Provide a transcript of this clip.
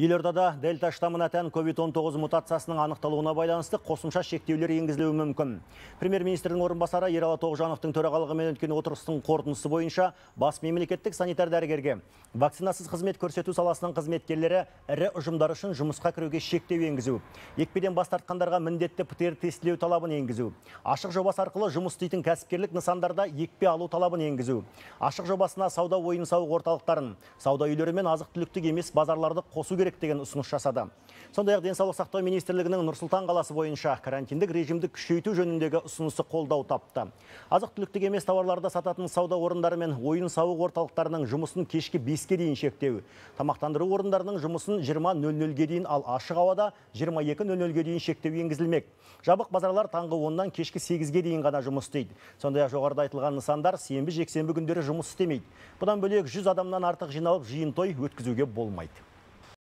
Елордада дельта штамына тән COVID-19 мутациясының анықталуына байланысты қосымша шектеулер енгізілуі мүмкін. Премьер-министрдің орынбасары Ералы Тоғжановтың төрағалығымен өткен отырыстың қорытындысы бойынша бас мемлекеттік санитар дәрігерге вакцинасыз қызмет көрсету саласының қызметкерлері ірі ұжымдар үшін жұмысқа кіруге шектеу енгізу, екпеден бас тартқандарға міндетті птр тестілеу талабын енгізу, ашық жобасы арқылы жұмыс істейтін кәсіпкерлік нысандарда екпе алу талабын енгізу, ашық жобасына сауда ойын-сауық орталықтарын, сауда үйлері мен азық түліктік емес базарларды қосу керек керек деген ұсыныс жасады сондай ақ денсаулық сақтау министрлігінің нұр сұлтан қаласы бойынша карантиндік режимді күшейту жөніндегі ұсынысы қолдау тапты азық түліктік емес тауарларды сататын сауда орындары мен ойын сауық орталықтарының жұмысын кешкі беске дейін шектеу тамақтандыру орындарының жұмысын жиырма нөл нөлге дейін ал ашық ауада жиырма екі нөл нөлге дейін шектеу енгізілмек жабық базарлар таңғы оннан кешкі сегізге дейін ғана жұмыс істейді сондай ақ жоғарыда айтылған нысандар сенбі жексенбі күндері жұмыс істемейді бұдан бөлек жүз адамнан артық жиналып жиын той өткізуге болмайды